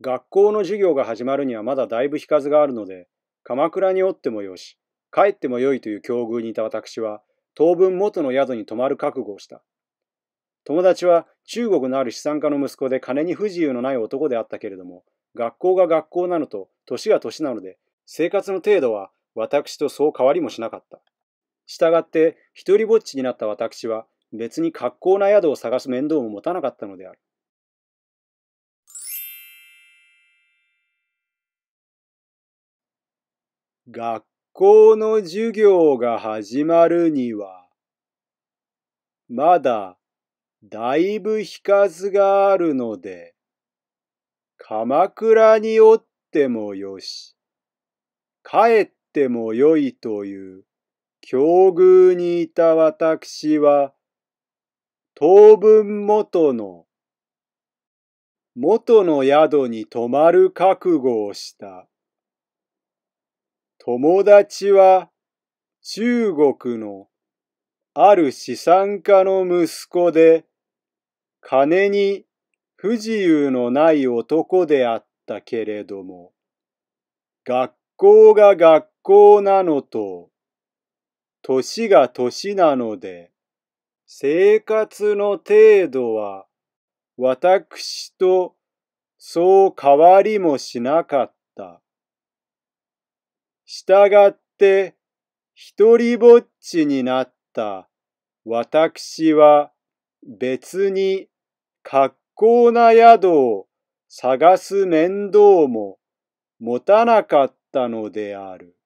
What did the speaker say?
学校の授業が始まるにはまだだいぶ日数があるので、鎌倉におってもよし、帰ってもよいという境遇にいた私は、当分元の宿に泊まる覚悟をした。友達は中国のある資産家の息子で金に不自由のない男であったけれども、学校が学校なのと、年が年なので、生活の程度は私とそう変わりもしなかった。したがって、一りぼっちになった私は、別に格好な宿を探す面倒も持たなかったのである。学校の授業が始まるには、まだだいぶ日数があるので、鎌倉におってもよし、帰ってもよいという境遇にいた私は、当分元の元の宿に泊まる覚悟をした。友達は中国のある資産家の息子で金に不自由のない男であったけれども学校が学校なのと年が年なので生活の程度は私とそう変わりもしなかった。従って一人ぼっちになった私は別に格好な宿を探す面倒も持たなかったのである。